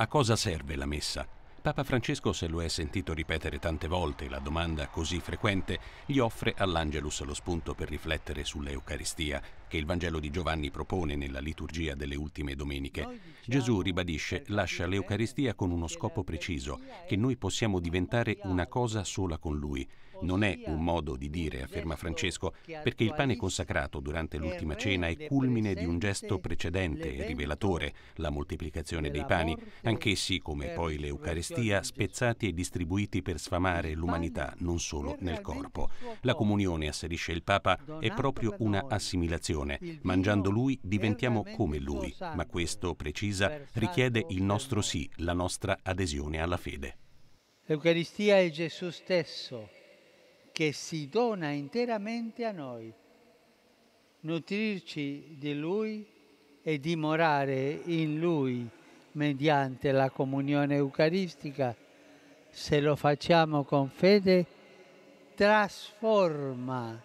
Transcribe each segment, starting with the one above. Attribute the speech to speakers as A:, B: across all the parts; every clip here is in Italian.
A: A cosa serve la messa? Papa Francesco se lo è sentito ripetere tante volte la domanda così frequente gli offre all'Angelus lo spunto per riflettere sull'Eucaristia che il Vangelo di Giovanni propone nella liturgia delle ultime domeniche. Gesù ribadisce lascia l'Eucaristia con uno scopo preciso, che noi possiamo diventare una cosa sola con lui, non è un modo di dire, afferma Francesco, perché il pane consacrato durante l'ultima cena è culmine di un gesto precedente e rivelatore, la moltiplicazione dei pani, anch'essi, come poi l'Eucarestia, spezzati e distribuiti per sfamare l'umanità, non solo nel corpo. La comunione, asserisce il Papa, è proprio una assimilazione. Mangiando lui diventiamo come lui, ma questo, precisa, richiede il nostro sì, la nostra adesione alla fede.
B: L'Eucaristia è Gesù stesso che si dona interamente a noi, nutrirci di Lui e dimorare in Lui mediante la comunione eucaristica, se lo facciamo con fede, trasforma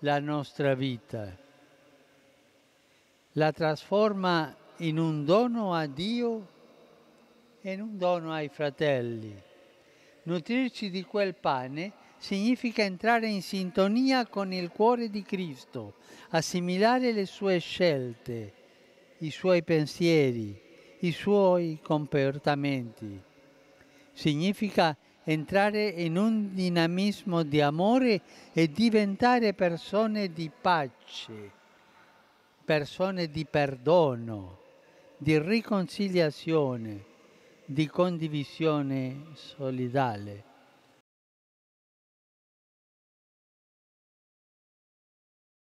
B: la nostra vita, la trasforma in un dono a Dio e in un dono ai fratelli. Nutrirci di quel pane significa entrare in sintonia con il cuore di Cristo, assimilare le sue scelte, i suoi pensieri, i suoi comportamenti. Significa entrare in un dinamismo di amore e diventare persone di pace, persone di perdono, di riconciliazione, di condivisione solidale.